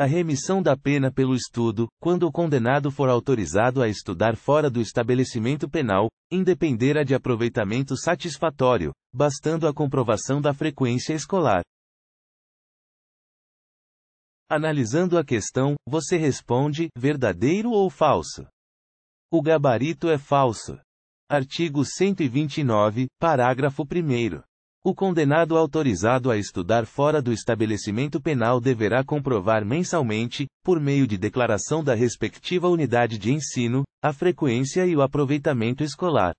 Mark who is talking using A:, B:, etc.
A: A remissão da pena pelo estudo, quando o condenado for autorizado a estudar fora do estabelecimento penal, independerá de aproveitamento satisfatório, bastando a comprovação da frequência escolar. Analisando a questão, você responde: verdadeiro ou falso? O gabarito é falso. Artigo 129, parágrafo 1. O condenado autorizado a estudar fora do estabelecimento penal deverá comprovar mensalmente, por meio de declaração da respectiva unidade de ensino, a frequência e o aproveitamento escolar.